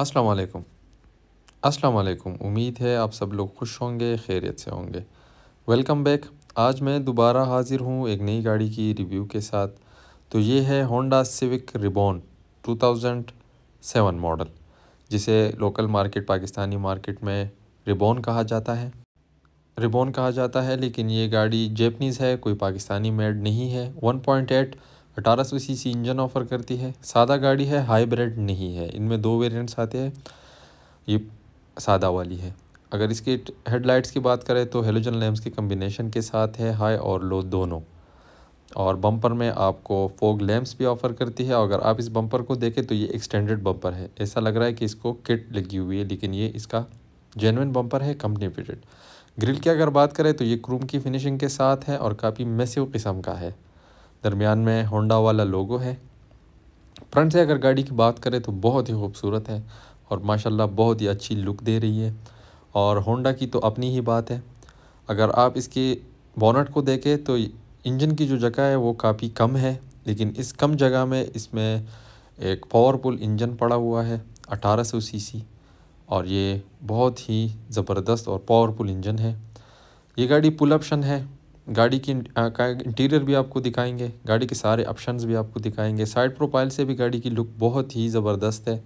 अस्सलाम वालेकुम अस्सलाम वालेकुम उम्मीद है आप सब लोग खुश होंगे खैरियत से होंगे वेलकम बैक आज मैं दोबारा हाज़िर हूँ एक नई गाड़ी की रिव्यू के साथ तो ये है होंडा सिविक रिबॉन 2007 मॉडल जिसे लोकल मार्केट पाकिस्तानी मार्केट में रिबॉन कहा जाता है रिबॉन कहा जाता है लेकिन ये गाड़ी जैपनीज़ है कोई पाकिस्तानी मेड नहीं है एट अठारह सी सी इंजन ऑफर करती है सादा गाड़ी है हाईब्रिड नहीं है इनमें दो वेरिएंट्स आते हैं ये सादा वाली है अगर इसके हेडलाइट्स की बात करें तो हेलोजन लैम्प्स के कम्बिनेशन के साथ है हाई और लो दोनों और बम्पर में आपको फोग लैम्प्स भी ऑफ़र करती है अगर आप इस बम्पर को देखें तो ये एक्सटेंडेड बम्पर है ऐसा लग रहा है कि इसको किट लगी हुई है लेकिन ये इसका जेनविन बम्पर है कंपनी फिटेड ग्रिल की अगर बात करें तो ये क्रूम की फिनिशिंग के साथ है और काफ़ी मैसिव किस्म का है दरमियान में होंडा वाला लोगो है फ्रंट से अगर गाड़ी की बात करें तो बहुत ही खूबसूरत है और माशाल्लाह बहुत ही अच्छी लुक दे रही है और होंडा की तो अपनी ही बात है अगर आप इसके बोनट को देखें तो इंजन की जो जगह है वो काफ़ी कम है लेकिन इस कम जगह में इसमें एक पावरफुल इंजन पड़ा हुआ है अठारह सीसी और ये बहुत ही ज़बरदस्त और पावरफुल इंजन है ये गाड़ी पुल ऑप्शन है गाड़ी की का इंटीरियर भी आपको दिखाएंगे गाड़ी के सारे ऑप्शंस भी आपको दिखाएंगे साइड प्रोफाइल से भी गाड़ी की लुक बहुत ही ज़बरदस्त है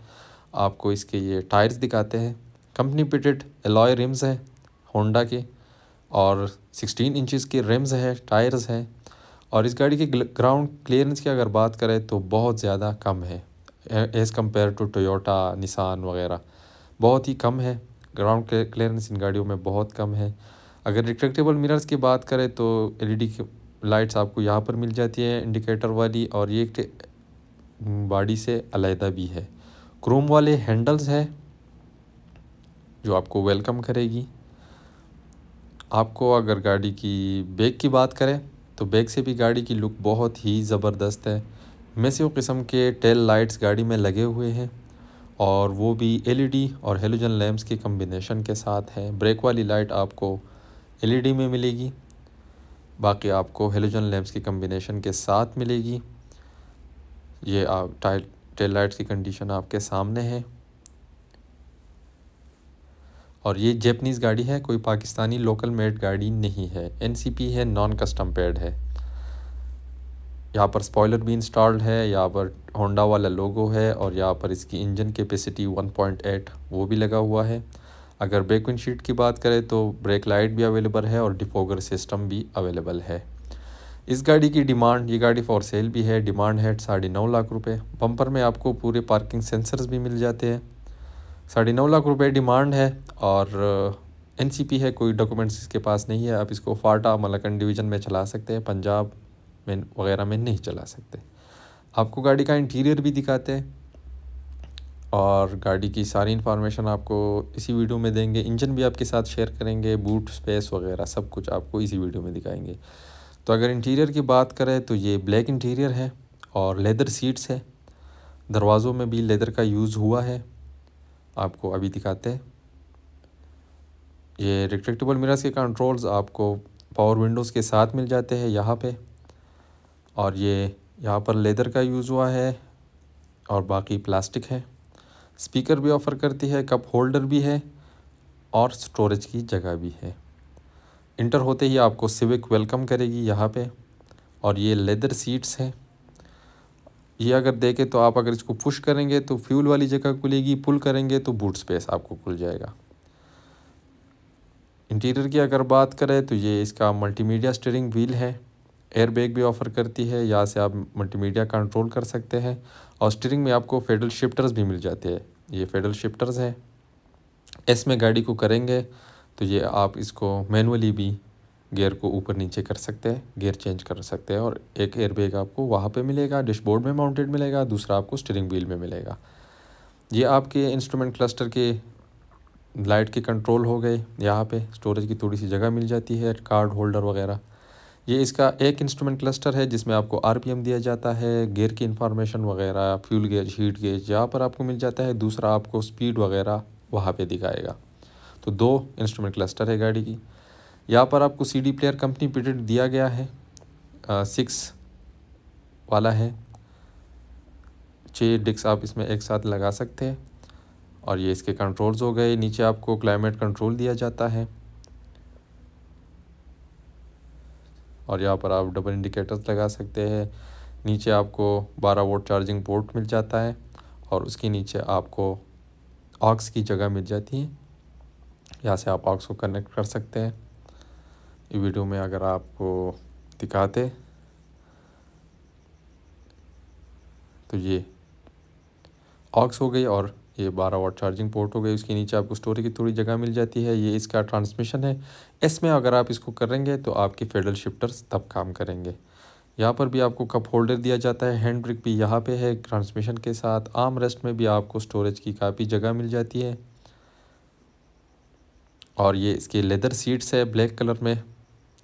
आपको इसके ये टायर्स दिखाते हैं कंपनी पिटेड एलॉय रिम्स हैं होंडा के और 16 इंचेस के रिम्स है टायर्स हैं और इस गाड़ी के ग्राउंड क्लियरेंस की अगर बात करें तो बहुत ज़्यादा कम है as compare to Toyota Nissan वगैरह बहुत ही कम है ग्राउंड क्लियरेंस इन गाड़ियों में बहुत कम है अगर रिट्रेक्टेबल मिरर्स की बात करें तो एलईडी की लाइट्स आपको यहाँ पर मिल जाती है इंडिकेटर वाली और ये एक बॉडी से अलहदा भी है क्रोम वाले हैंडल्स है जो आपको वेलकम करेगी आपको अगर गाड़ी की बैग की बात करें तो बैग से भी गाड़ी की लुक बहुत ही ज़बरदस्त है मैसिव किस्म के टेल लाइट्स गाड़ी में लगे हुए हैं और वो भी एलईडी और हेलोजन लैम्प्स के कम्बिनेशन के साथ है ब्रेक वाली लाइट आपको एलईडी में मिलेगी बाकी आपको हेलोजन लैम्प्स की कम्बिनेशन के साथ मिलेगी ये आप टाइल टेल लाइट्स की कंडीशन आपके सामने है और ये जैपनीज़ गाड़ी है कोई पाकिस्तानी लोकल मेड गाड़ी नहीं है एनसीपी है नॉन कस्टम पेड है यहाँ पर स्पॉयलर भी इंस्टॉल्ड है यहाँ पर होंडा वाला लोगो है और यहाँ पर इसकी इंजन कैपेसिटी 1.8 वो भी लगा हुआ है अगर ब्रेक शीट की बात करें तो ब्रेक लाइट भी अवेलेबल है और डिफोगर सिस्टम भी अवेलेबल है इस गाड़ी की डिमांड ये गाड़ी फॉर सेल भी है डिमांड है साढ़े नौ लाख रुपए बम्पर में आपको पूरे पार्किंग सेंसर्स भी मिल जाते हैं साढ़े नौ लाख रुपए डिमांड है और एन uh, है कोई डॉक्यूमेंट्स इसके पास नहीं है आप इसको फाटा मलकन डिवीज़न में चला सकते हैं पंजाब में वगैरह में नहीं चला सकते आपको गाड़ी का इंटीरियर भी दिखाते हैं और गाड़ी की सारी इन्फॉर्मेशन आपको इसी वीडियो में देंगे इंजन भी आपके साथ शेयर करेंगे बूट स्पेस वगैरह सब कुछ आपको इसी वीडियो में दिखाएंगे तो अगर इंटीरियर की बात करें तो ये ब्लैक इंटीरियर है और लेदर सीट्स है दरवाज़ों में भी लेदर का यूज़ हुआ है आपको अभी दिखाते हैं ये रिट्रेक्टेबल मिरर्स के कंट्रोल्स आपको पावर विंडोज़ के साथ मिल जाते हैं यहाँ पे और ये यहाँ पर लेदर का यूज़ हुआ है और बाकी प्लास्टिक है स्पीकर भी ऑफ़र करती है कप होल्डर भी है और स्टोरेज की जगह भी है इंटर होते ही आपको सिविक वेलकम करेगी यहाँ पे और ये लेदर सीट्स हैं ये अगर देखें तो आप अगर इसको पुश करेंगे तो फ्यूल वाली जगह खुलेगी पुल करेंगे तो बूट स्पेस आपको खुल जाएगा इंटीरियर की अगर बात करें तो ये इसका मल्टीमीडिया स्टीयरिंग व्हील है एयर बैग भी ऑफ़र करती है यहाँ से आप मल्टीमीडिया कंट्रोल कर सकते हैं और स्टीयरिंग में आपको फेडल शिफ्टर्स भी मिल जाते हैं ये फेडल शिफ्टर्स हैं इसमें में गाड़ी को करेंगे तो ये आप इसको मैनुअली भी गेयर को ऊपर नीचे कर सकते हैं गेयर चेंज कर सकते हैं और एक एयरबैग आपको वहाँ पे मिलेगा डैशबोर्ड में माउंटेड मिलेगा दूसरा आपको स्टीयरिंग व्हील में मिलेगा ये आपके इंस्ट्रूमेंट क्लस्टर के लाइट के कंट्रोल हो गए यहाँ पे स्टोरेज की थोड़ी सी जगह मिल जाती है कार्ड होल्डर वगैरह ये इसका एक इंस्ट्रूमेंट क्लस्टर है जिसमें आपको आरपीएम दिया जाता है गियर की इन्फॉर्मेशन वगैरह फ्यूल गेज हीट गेज यहाँ पर आपको मिल जाता है दूसरा आपको स्पीड वगैरह वहाँ पर दिखाएगा तो दो इंस्ट्रूमेंट क्लस्टर है गाड़ी की यहाँ पर आपको सीडी प्लेयर कंपनी पीरियड दिया गया है सिक्स वाला है छः डिक्स आप इसमें एक साथ लगा सकते हैं और ये इसके कंट्रोल्स हो गए नीचे आपको क्लाइमेट कंट्रोल दिया जाता है और यहाँ पर आप डबल इंडिकेटर्स लगा सकते हैं नीचे आपको 12 वोट चार्जिंग पोर्ट मिल जाता है और उसके नीचे आपको ऑक्स की जगह मिल जाती है यहाँ से आप ऑक्स को कनेक्ट कर सकते हैं ये वीडियो में अगर आपको दिखाते तो ये ऑक्स हो गई और ये 12 वाट चार्जिंग पोर्ट हो गई उसके नीचे आपको स्टोरेज की थोड़ी जगह मिल जाती है ये इसका ट्रांसमिशन है इसमें अगर आप इसको करेंगे तो आपके फेडल शिफ्टर्स तब काम करेंगे यहाँ पर भी आपको कप होल्डर दिया जाता है हैंड ब्रिक भी यहाँ पे है ट्रांसमिशन के साथ आम रेस्ट में भी आपको स्टोरेज की काफ़ी जगह मिल जाती है और ये इसके लेदर सीट्स है ब्लैक कलर में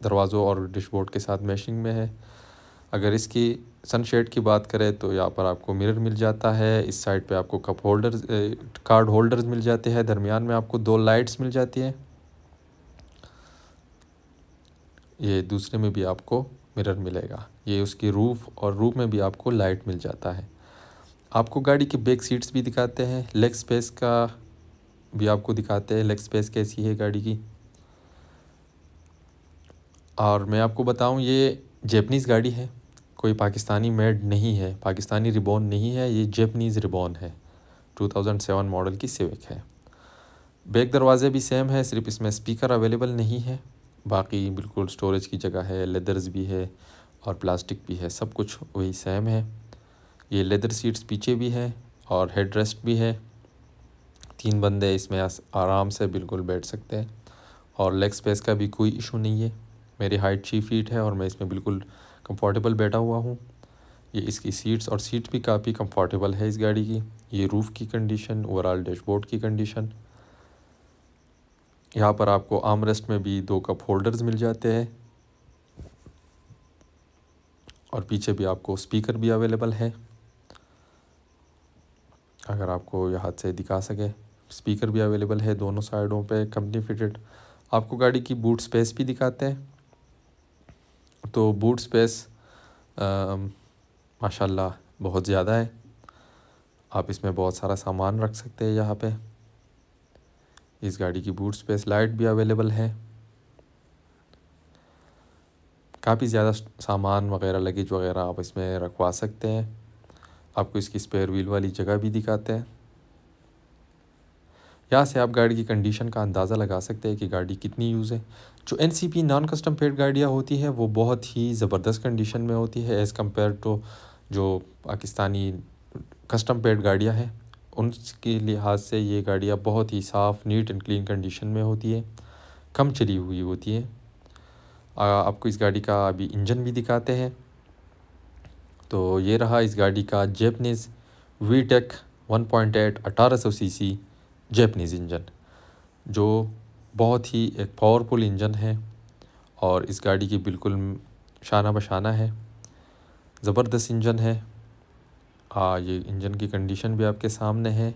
दरवाज़ों और डिशबोर्ड के साथ मैशिंग में है अगर इसकी सनशेड की बात करें तो यहाँ पर आपको मिरर मिल जाता है इस साइड पे आपको कप होल्डर कार्ड होल्डर्स मिल जाते हैं दरमियान में आपको दो लाइट्स मिल जाती हैं ये दूसरे में भी आपको मिरर मिलेगा ये उसकी रूफ़ और रूफ में भी आपको लाइट मिल जाता है आपको गाड़ी की बैक सीट्स भी दिखाते हैं लेग स्पेस का भी आपको दिखाते हैं लेग स्पेस कैसी है गाड़ी की और मैं आपको बताऊं ये जैपनीज़ गाड़ी है कोई पाकिस्तानी मेड नहीं है पाकिस्तानी रिबॉन नहीं है ये जेपनीज़ रिबॉन है 2007 मॉडल की सिविक है बैक दरवाज़े भी सेम है सिर्फ इसमें स्पीकर अवेलेबल नहीं है बाकी बिल्कुल स्टोरेज की जगह है लेदर्स भी है और प्लास्टिक भी है सब कुछ वही सेम है ये लेदर सीट्स पीछे भी है और हेड रेस्ट भी है तीन बंदे इसमें आराम से बिल्कुल बैठ सकते हैं और लेग स्पेस का भी कोई इशू नहीं है मेरी हाइट छः फीट है और मैं इसमें बिल्कुल कंफर्टेबल बैठा हुआ हूँ ये इसकी सीट्स और सीट भी काफ़ी कंफर्टेबल है इस गाड़ी की ये रूफ़ की कंडीशन ओवरऑल डैशबोर्ड की कंडीशन यहाँ पर आपको आमरेस्ट में भी दो कप होल्डर्स मिल जाते हैं और पीछे भी आपको स्पीकर भी अवेलेबल है अगर आपको यहाँ से दिखा सके स्पीकर भी अवेलेबल है दोनों साइडों पे कंपनी फिटेड आपको गाड़ी की बूट स्पेस भी दिखाते हैं तो बूट स्पेस माशाल्लाह बहुत ज़्यादा है आप इसमें बहुत सारा सामान रख सकते हैं यहाँ पे इस गाड़ी की बूट स्पेस लाइट भी अवेलेबल है काफ़ी ज़्यादा सामान वगैरह लगेज वगैरह आप इसमें रखवा सकते हैं आपको इसकी स्पेयर व्हील वाली जगह भी दिखाते हैं यहाँ से आप गाड़ी की कंडीशन का अंदाज़ा लगा सकते हैं कि गाड़ी कितनी यूज़ है जो N C P non custom paid गाड़ियाँ होती हैं वो बहुत ही ज़बरदस्त कंडीशन में होती है एज़ कम्पेयर टू जो पाकिस्तानी कस्टम पेड गाड़ियाँ हैं उनके लिहाज से ये गाड़ियाँ बहुत ही साफ़ नीट एंड क्लीन कंडीशन में होती है कम चली हुई होती है आपको इस गाड़ी का अभी इंजन भी दिखाते हैं तो ये रहा इस गाड़ी का Japanese V Tech one point eight अठारह सौ सी सी जैपनीज़ इंजन जो बहुत ही एक पावरफुल इंजन है और इस गाड़ी की बिल्कुल शाना बशाना है ज़बरदस्त इंजन है आ, ये इंजन की कंडीशन भी आपके सामने है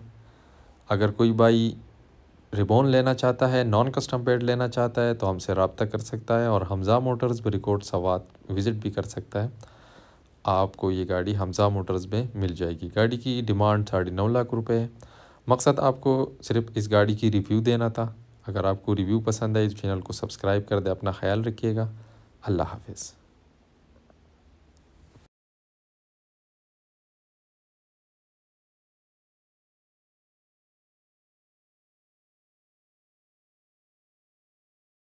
अगर कोई भाई रिबॉन लेना चाहता है नॉन कस्टम पेड लेना चाहता है तो हमसे रबता कर सकता है और हमज़ा मोटर्स रिकॉर्ड सवाल विज़िट भी कर सकता है आपको ये गाड़ी हमज़ा मोटर्स में मिल जाएगी गाड़ी की डिमांड साढ़े नौ लाख रुपये है मकसद आपको सिर्फ इस गाड़ी की रिव्यू देना था अगर आपको रिव्यू पसंद है इस तो चैनल को सब्सक्राइब कर दे अपना ख्याल रखिएगा अल्लाह हाफिज़